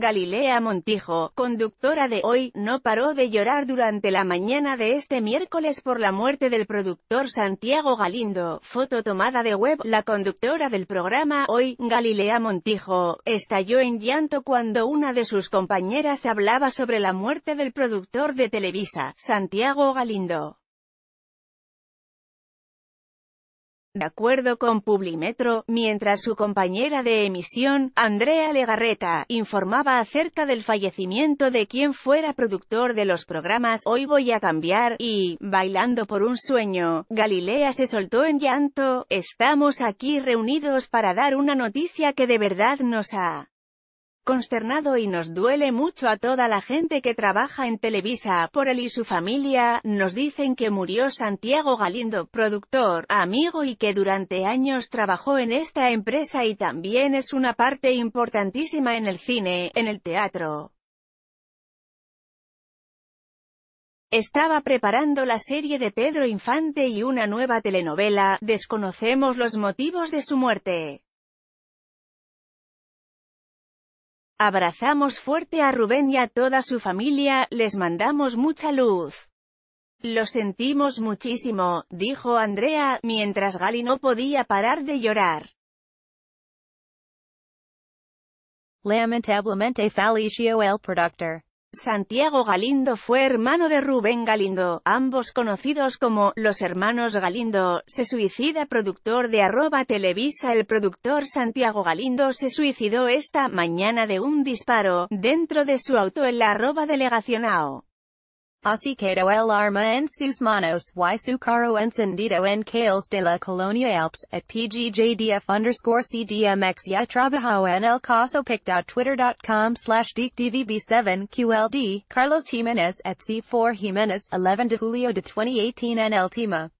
Galilea Montijo, conductora de Hoy, no paró de llorar durante la mañana de este miércoles por la muerte del productor Santiago Galindo. Foto tomada de web, la conductora del programa Hoy, Galilea Montijo, estalló en llanto cuando una de sus compañeras hablaba sobre la muerte del productor de Televisa, Santiago Galindo. De acuerdo con Publimetro, mientras su compañera de emisión, Andrea Legarreta, informaba acerca del fallecimiento de quien fuera productor de los programas Hoy voy a cambiar y Bailando por un sueño, Galilea se soltó en llanto, estamos aquí reunidos para dar una noticia que de verdad nos ha consternado y nos duele mucho a toda la gente que trabaja en Televisa por él y su familia, nos dicen que murió Santiago Galindo, productor, amigo y que durante años trabajó en esta empresa y también es una parte importantísima en el cine, en el teatro. Estaba preparando la serie de Pedro Infante y una nueva telenovela, desconocemos los motivos de su muerte. Abrazamos fuerte a Rubén y a toda su familia, les mandamos mucha luz. Lo sentimos muchísimo, dijo Andrea, mientras Gali no podía parar de llorar. Lamentablemente falleció el productor. Santiago Galindo fue hermano de Rubén Galindo, ambos conocidos como «Los Hermanos Galindo», se suicida productor de arroba Televisa El productor Santiago Galindo se suicidó esta mañana de un disparo, dentro de su auto en la arroba delegacionao. Acecato el arma en sus manos y su carro encendido en Cales de la Colonia Alps, at pgjdf underscore cdmx ya trabajo en el caso pic.twitter.com slash dvb7qld, Carlos Jimenez at c4 Jimenez, 11 de julio de 2018 en el tema.